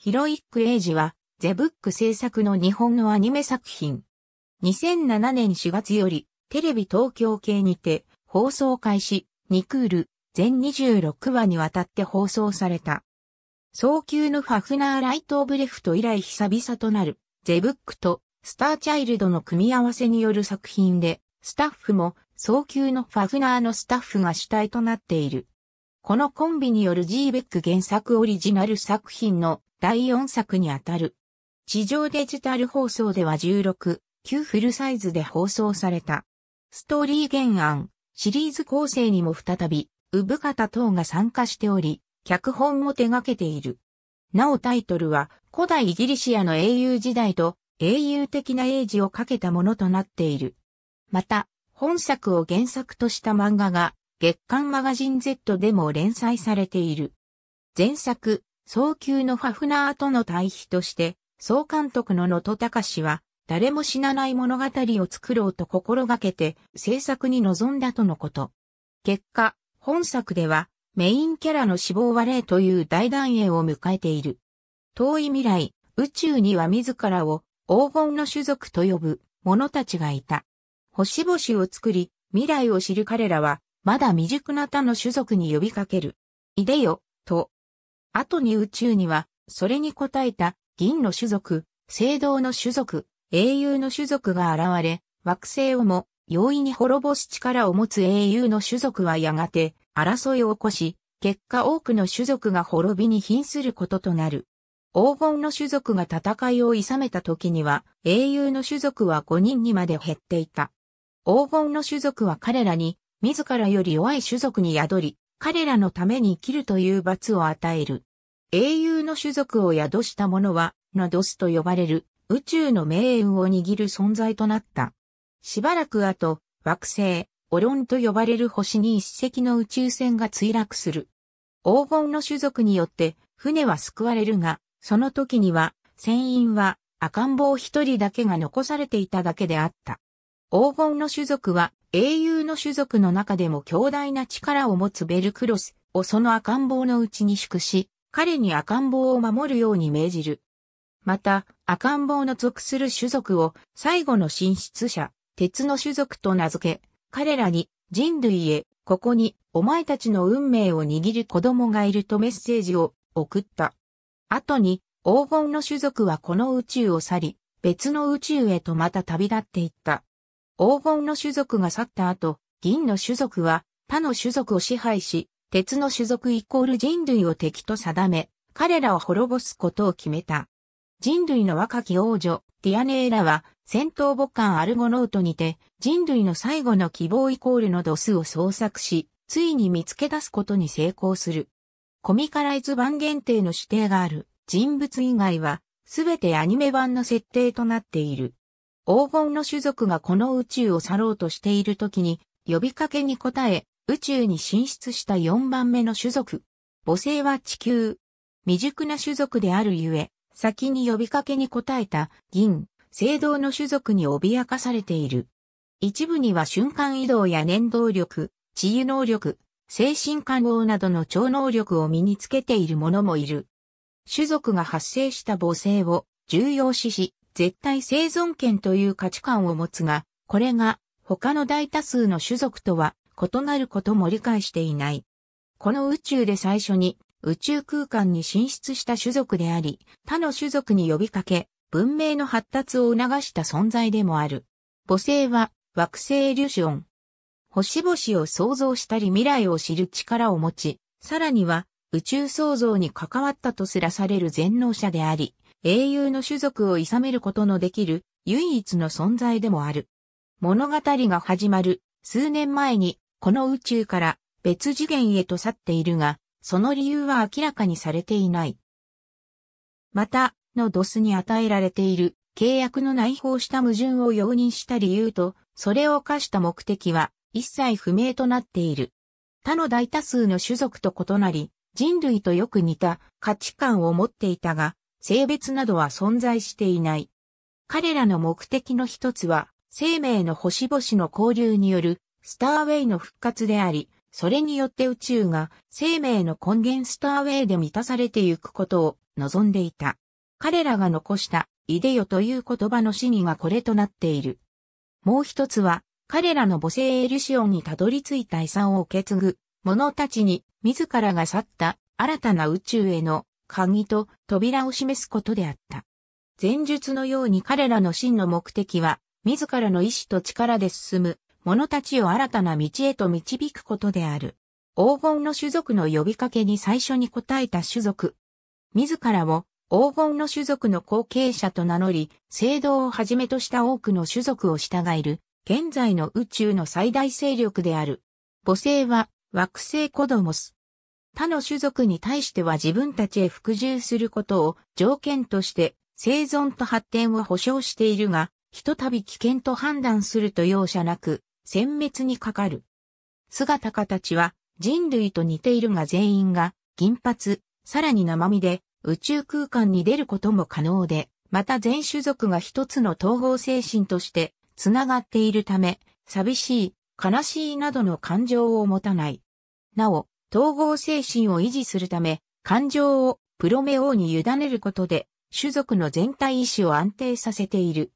ヒロイック・エイジは、ゼブック制作の日本のアニメ作品。2007年4月より、テレビ東京系にて、放送開始、2クール、全26話にわたって放送された。早急のファフナー・ライト・オブレフト以来久々となる、ゼブックと、スター・チャイルドの組み合わせによる作品で、スタッフも、早急のファフナーのスタッフが主体となっている。このコンビによる G ベック原作オリジナル作品の第4作にあたる。地上デジタル放送では16、9フルサイズで放送された。ストーリー原案、シリーズ構成にも再び、産方等が参加しており、脚本も手掛けている。なおタイトルは、古代イギリシアの英雄時代と英雄的な英字をかけたものとなっている。また、本作を原作とした漫画が、月刊マガジン Z でも連載されている。前作、早急のファフナーとの対比として、総監督の野戸隆は、誰も死なない物語を作ろうと心がけて制作に臨んだとのこと。結果、本作ではメインキャラの死亡は例という大団円を迎えている。遠い未来、宇宙には自らを黄金の種族と呼ぶ者たちがいた。星々を作り、未来を知る彼らはまだ未熟な他の種族に呼びかける。いでよ、と。後に宇宙には、それに応えた、銀の種族、聖堂の種族、英雄の種族が現れ、惑星をも容易に滅ぼす力を持つ英雄の種族はやがて争いを起こし、結果多くの種族が滅びに瀕することとなる。黄金の種族が戦いを諌めた時には、英雄の種族は5人にまで減っていた。黄金の種族は彼らに自らより弱い種族に宿り、彼らのために生きるという罰を与える。英雄の種族を宿した者は、ナドスと呼ばれる宇宙の命運を握る存在となった。しばらく後、惑星、オロンと呼ばれる星に一隻の宇宙船が墜落する。黄金の種族によって船は救われるが、その時には船員は赤ん坊一人だけが残されていただけであった。黄金の種族は英雄の種族の中でも強大な力を持つベルクロスをその赤ん坊のうちに祝し、彼に赤ん坊を守るように命じる。また、赤ん坊の属する種族を最後の進出者、鉄の種族と名付け、彼らに人類へ、ここにお前たちの運命を握る子供がいるとメッセージを送った。後に、黄金の種族はこの宇宙を去り、別の宇宙へとまた旅立っていった。黄金の種族が去った後、銀の種族は他の種族を支配し、鉄の種族イコール人類を敵と定め、彼らを滅ぼすことを決めた。人類の若き王女、ディアネーラは、戦闘母艦アルゴノートにて、人類の最後の希望イコールの度数を捜索し、ついに見つけ出すことに成功する。コミカライズ版限定の指定がある人物以外は、すべてアニメ版の設定となっている。黄金の種族がこの宇宙を去ろうとしている時に、呼びかけに応え、宇宙に進出した4番目の種族。母性は地球。未熟な種族であるゆえ、先に呼びかけに応えた銀、青銅の種族に脅かされている。一部には瞬間移動や粘動力、治癒能力、精神感応などの超能力を身につけている者もいる。種族が発生した母性を重要視し、絶対生存権という価値観を持つが、これが他の大多数の種族とは異なることも理解していない。この宇宙で最初に宇宙空間に進出した種族であり、他の種族に呼びかけ、文明の発達を促した存在でもある。母星は惑星リュシオン。星々を創造したり未来を知る力を持ち、さらには宇宙創造に関わったとすらされる全能者であり、英雄の種族を諌めることのできる唯一の存在でもある。物語が始まる数年前にこの宇宙から別次元へと去っているが、その理由は明らかにされていない。また、のドスに与えられている契約の内包した矛盾を容認した理由と、それを課した目的は一切不明となっている。他の大多数の種族と異なり、人類とよく似た価値観を持っていたが、性別などは存在していない。彼らの目的の一つは、生命の星々の交流によるスターウェイの復活であり、それによって宇宙が生命の根源スターウェイで満たされてゆくことを望んでいた。彼らが残したイデヨという言葉の死にがこれとなっている。もう一つは、彼らの母性エリシオンにたどり着いた遺産を受け継ぐ者たちに自らが去った新たな宇宙への鍵と扉を示すことであった。前述のように彼らの真の目的は、自らの意志と力で進む者たちを新たな道へと導くことである。黄金の種族の呼びかけに最初に応えた種族。自らを黄金の種族の後継者と名乗り、聖堂をはじめとした多くの種族を従える、現在の宇宙の最大勢力である。母性は惑星コドモス。他の種族に対しては自分たちへ服従することを条件として生存と発展を保障しているが、ひとたび危険と判断すると容赦なく、殲滅にかかる。姿形は人類と似ているが全員が銀髪、さらに生身で宇宙空間に出ることも可能で、また全種族が一つの統合精神としてつながっているため、寂しい、悲しいなどの感情を持たない。なお、統合精神を維持するため、感情をプロメオーに委ねることで、種族の全体意志を安定させている。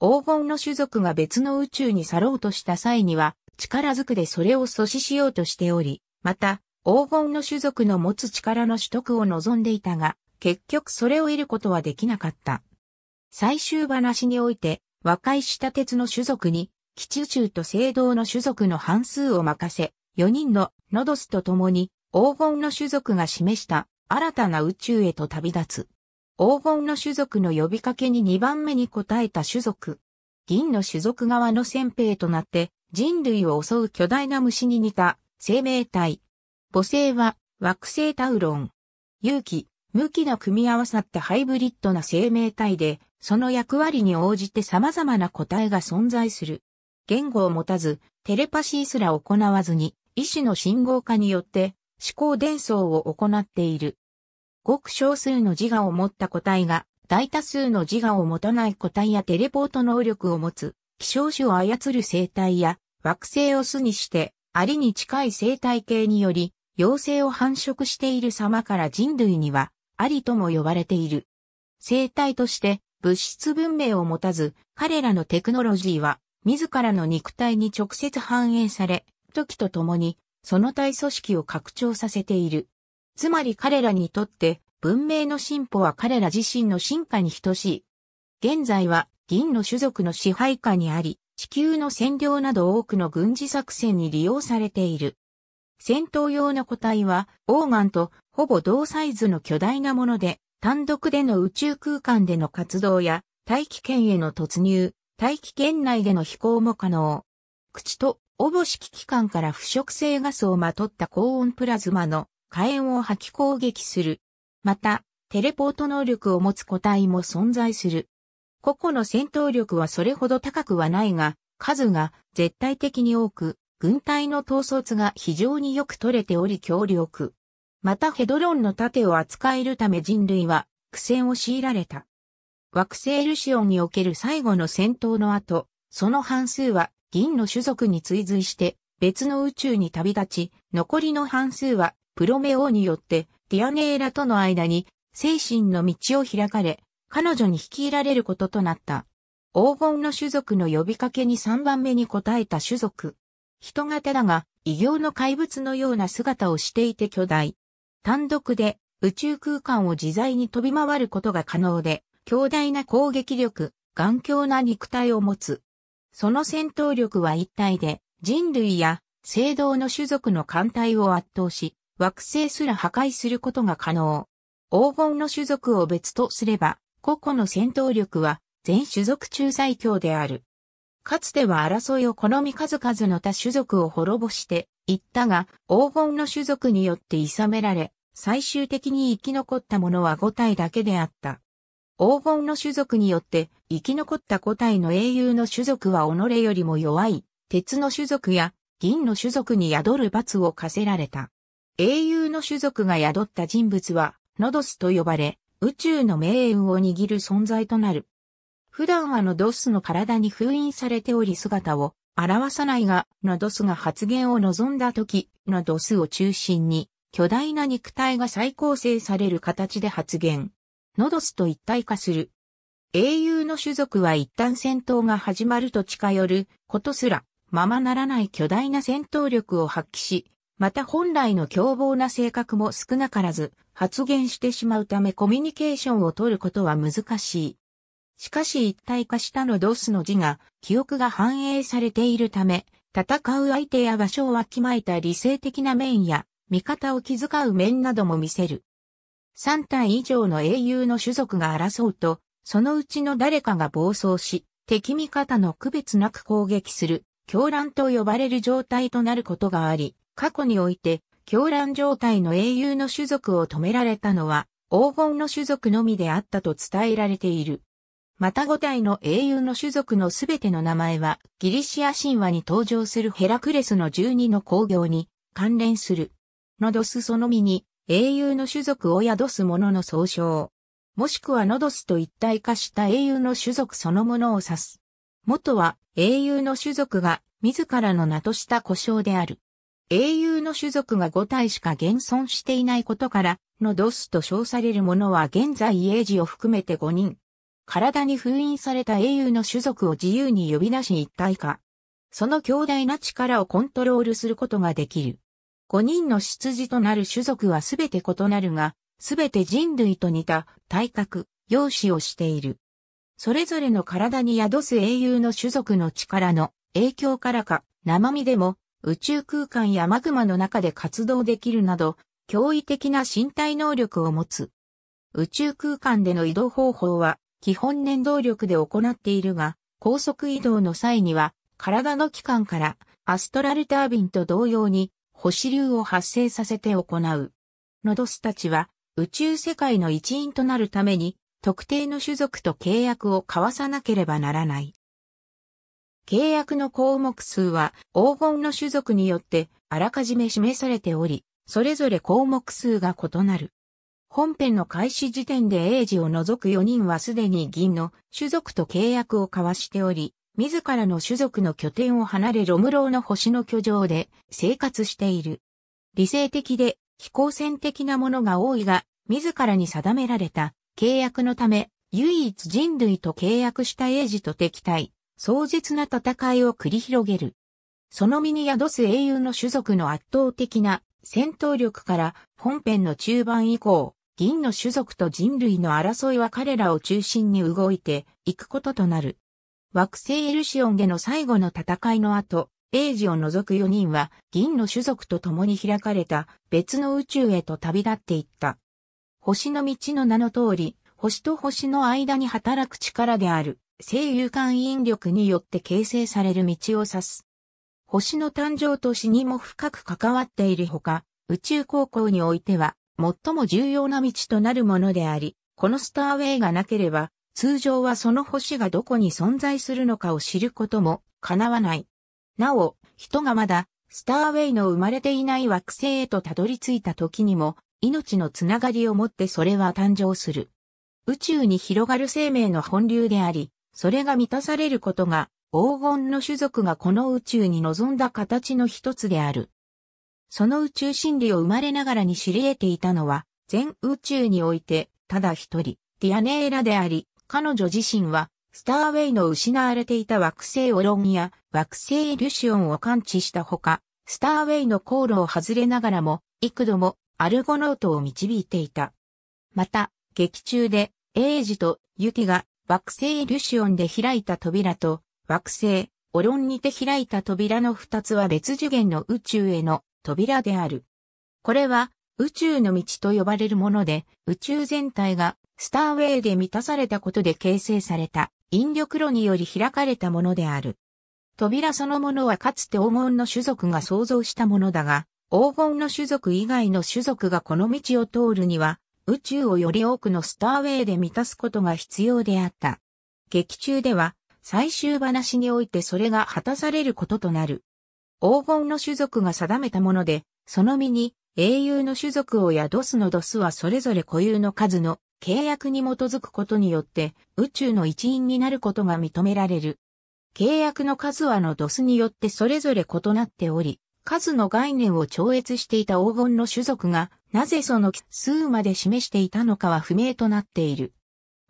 黄金の種族が別の宇宙に去ろうとした際には、力ずくでそれを阻止しようとしており、また、黄金の種族の持つ力の取得を望んでいたが、結局それを得ることはできなかった。最終話において、和解した鉄の種族に、基地宇宙と聖堂の種族の半数を任せ、4人のノドスと共に黄金の種族が示した新たな宇宙へと旅立つ。黄金の種族の呼びかけに2番目に応えた種族。銀の種族側の先兵となって人類を襲う巨大な虫に似た生命体。母性は惑星タウロン。勇気、無気の組み合わさってハイブリッドな生命体で、その役割に応じて様々な個体が存在する。言語を持たず、テレパシーすら行わずに、意師の信号化によって思考伝送を行っている。ごく少数の自我を持った個体が大多数の自我を持たない個体やテレポート能力を持つ、希少種を操る生態や惑星を巣にしてありに近い生態系により妖精を繁殖している様から人類にはありとも呼ばれている。生態として物質文明を持たず、彼らのテクノロジーは自らの肉体に直接反映され、時とともに、その体組織を拡張させている。つまり彼らにとって文明の進歩は彼ら自身の進化に等しい。現在は銀の種族の支配下にあり、地球の占領など多くの軍事作戦に利用されている。戦闘用の個体は、オーガンとほぼ同サイズの巨大なもので、単独での宇宙空間での活動や、大気圏への突入、大気圏内での飛行も可能。口とおぼしき関から腐食性ガスをまとった高温プラズマの火炎を吐き攻撃する。また、テレポート能力を持つ個体も存在する。個々の戦闘力はそれほど高くはないが、数が絶対的に多く、軍隊の統率が非常によく取れており強力。またヘドロンの盾を扱えるため人類は苦戦を強いられた。惑星ルシオンにおける最後の戦闘の後、その半数は銀の種族に追随して別の宇宙に旅立ち、残りの半数はプロメオによってディアネーラとの間に精神の道を開かれ、彼女に率いられることとなった。黄金の種族の呼びかけに3番目に応えた種族。人型だが、異形の怪物のような姿をしていて巨大。単独で宇宙空間を自在に飛び回ることが可能で、強大な攻撃力、頑強な肉体を持つ。その戦闘力は一体で、人類や、聖堂の種族の艦隊を圧倒し、惑星すら破壊することが可能。黄金の種族を別とすれば、個々の戦闘力は全種族中最強である。かつては争いを好み数々の他種族を滅ぼしていったが、黄金の種族によって諌められ、最終的に生き残った者は5体だけであった。黄金の種族によって生き残った個体の英雄の種族は己よりも弱い、鉄の種族や銀の種族に宿る罰を課せられた。英雄の種族が宿った人物は、ノドスと呼ばれ、宇宙の命運を握る存在となる。普段はノドスの体に封印されており姿を表さないが、ノドスが発言を望んだ時、ノドスを中心に、巨大な肉体が再構成される形で発言。ノドスと一体化する英雄の種族は一旦戦闘が始まると近寄ることすらままならない巨大な戦闘力を発揮し、また本来の凶暴な性格も少なからず発言してしまうためコミュニケーションを取ることは難しい。しかし一体化したのドスの字が記憶が反映されているため、戦う相手や場所をわきまえた理性的な面や味方を気遣う面なども見せる。3体以上の英雄の種族が争うと、そのうちの誰かが暴走し、敵味方の区別なく攻撃する、狂乱と呼ばれる状態となることがあり、過去において、狂乱状態の英雄の種族を止められたのは、黄金の種族のみであったと伝えられている。また五体の英雄の種族のすべての名前は、ギリシア神話に登場するヘラクレスの十二の工業に関連する。ノドスそのみに、英雄の種族を宿す者の総称。もしくはノドスと一体化した英雄の種族そのものを指す。元は英雄の種族が自らの名とした故障である。英雄の種族が5体しか現存していないことから、ノドスと称されるものは現在英字を含めて5人。体に封印された英雄の種族を自由に呼び出し一体化。その強大な力をコントロールすることができる。5人の出自となる種族はすべて異なるが、すべて人類と似た体格、容姿をしている。それぞれの体に宿す英雄の種族の力の影響からか、生身でも宇宙空間やマグマの中で活動できるなど、驚異的な身体能力を持つ。宇宙空間での移動方法は、基本念動力で行っているが、高速移動の際には、体の器官からアストラルタービンと同様に、星流を発生させて行う。ノドスたちは、宇宙世界の一員となるために、特定の種族と契約を交わさなければならない。契約の項目数は黄金の種族によってあらかじめ示されており、それぞれ項目数が異なる。本編の開始時点で英治を除く4人はすでに銀の種族と契約を交わしており、自らの種族の拠点を離れロムローの星の居城で生活している。理性的で非公選的なものが多いが、自らに定められた契約のため、唯一人類と契約した英治と敵対、壮絶な戦いを繰り広げる。その身に宿す英雄の種族の圧倒的な戦闘力から本編の中盤以降、銀の種族と人類の争いは彼らを中心に動いていくこととなる。惑星エルシオンでの最後の戦いの後、英治を除く4人は銀の種族と共に開かれた別の宇宙へと旅立っていった。星の道の名の通り、星と星の間に働く力である、星有間引力によって形成される道を指す。星の誕生と死にも深く関わっているほか、宇宙高校においては最も重要な道となるものであり、このスターウェイがなければ、通常はその星がどこに存在するのかを知ることも叶わない。なお、人がまだ、スターウェイの生まれていない惑星へとたどり着いた時にも、命のつながりをもってそれは誕生する。宇宙に広がる生命の本流であり、それが満たされることが、黄金の種族がこの宇宙に望んだ形の一つである。その宇宙真理を生まれながらに知り得ていたのは、全宇宙において、ただ一人、ディアネーラであり、彼女自身は、スターウェイの失われていた惑星オロンや惑星リュシオンを感知したほか、スターウェイの航路を外れながらも、幾度もアルゴノートを導いていた。また、劇中で、エイジとユキが惑星リュシオンで開いた扉と、惑星オロンにて開いた扉の二つは別次元の宇宙への扉である。これは宇宙の道と呼ばれるもので、宇宙全体がスターウェイで満たされたことで形成された引力炉により開かれたものである。扉そのものはかつて黄金の種族が創造したものだが、黄金の種族以外の種族がこの道を通るには、宇宙をより多くのスターウェイで満たすことが必要であった。劇中では、最終話においてそれが果たされることとなる。黄金の種族が定めたもので、その身に英雄の種族を宿すのドスはそれぞれ固有の数の契約に基づくことによって宇宙の一員になることが認められる。契約の数はのドスによってそれぞれ異なっており、数の概念を超越していた黄金の種族が、なぜその数まで示していたのかは不明となっている。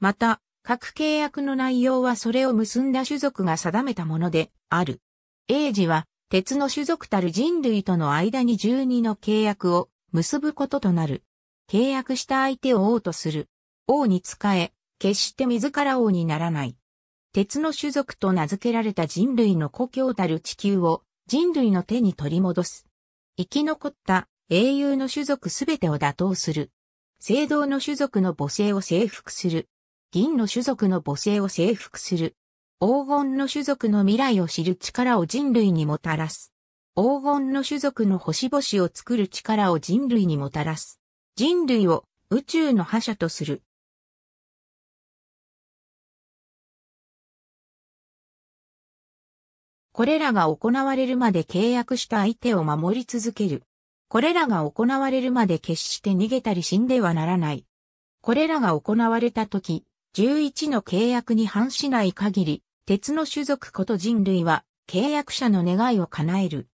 また、各契約の内容はそれを結んだ種族が定めたものである。英治は、鉄の種族たる人類との間に12の契約を結ぶこととなる。契約した相手を王とする。王に仕え、決して自ら王にならない。鉄の種族と名付けられた人類の故郷たる地球を人類の手に取り戻す。生き残った英雄の種族すべてを打倒する。青銅の種族の母性を征服する。銀の種族の母性を征服する。黄金の種族の未来を知る力を人類にもたらす。黄金の種族の星々を作る力を人類にもたらす。人類を宇宙の覇者とする。これらが行われるまで契約した相手を守り続ける。これらが行われるまで決して逃げたり死んではならない。これらが行われた時、11の契約に反しない限り、鉄の種族こと人類は契約者の願いを叶える。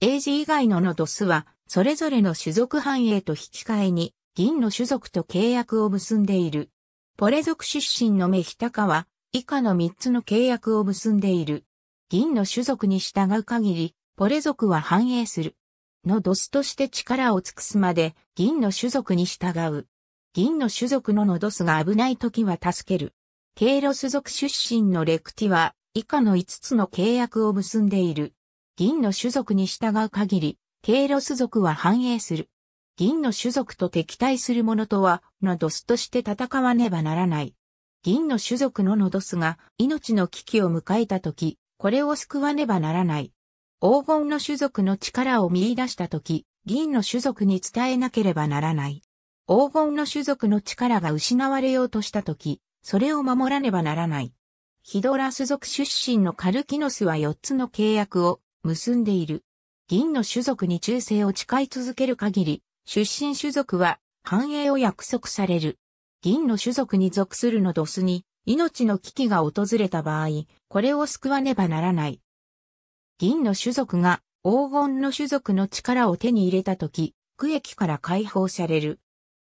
英字以外ののドスは、それぞれの種族繁栄と引き換えに、銀の種族と契約を結んでいる。ポレ族出身のメヒタカは、以下の3つの契約を結んでいる。銀の種族に従う限り、ポレ族は繁栄する。のドスとして力を尽くすまで、銀の種族に従う。銀の種族のノドスが危ない時は助ける。ケイロス族出身のレクティは、以下の5つの契約を結んでいる。銀の種族に従う限り、ケイロス族は繁栄する。銀の種族と敵対する者とは、ノドスとして戦わねばならない。銀の種族のノドスが命の危機を迎えた時、これを救わねばならない。黄金の種族の力を見出したとき、銀の種族に伝えなければならない。黄金の種族の力が失われようとしたとき、それを守らねばならない。ヒドラス族出身のカルキノスは4つの契約を結んでいる。銀の種族に忠誠を誓い続ける限り、出身種族は繁栄を約束される。銀の種族に属するのドスに、命の危機が訪れた場合、これを救わねばならない。銀の種族が黄金の種族の力を手に入れたとき、区役から解放される。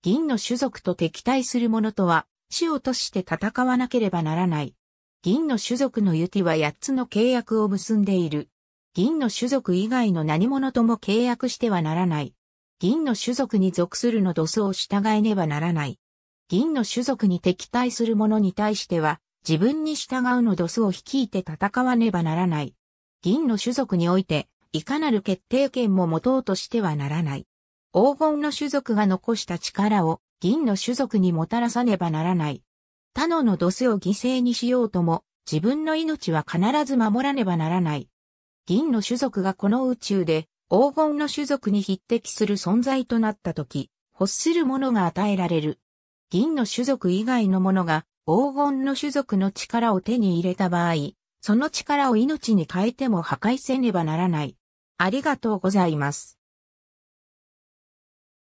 銀の種族と敵対する者とは、死をとして戦わなければならない。銀の種族のユティは8つの契約を結んでいる。銀の種族以外の何者とも契約してはならない。銀の種族に属するの土層を従えねばならない。銀の種族に敵対する者に対しては、自分に従うのドスを率いて戦わねばならない。銀の種族において、いかなる決定権も持とうとしてはならない。黄金の種族が残した力を銀の種族にもたらさねばならない。他ののドスを犠牲にしようとも、自分の命は必ず守らねばならない。銀の種族がこの宇宙で黄金の種族に匹敵する存在となった時、欲するものが与えられる。銀の種族以外のものが黄金の種族の力を手に入れた場合、その力を命に変えても破壊せねばならない。ありがとうございます。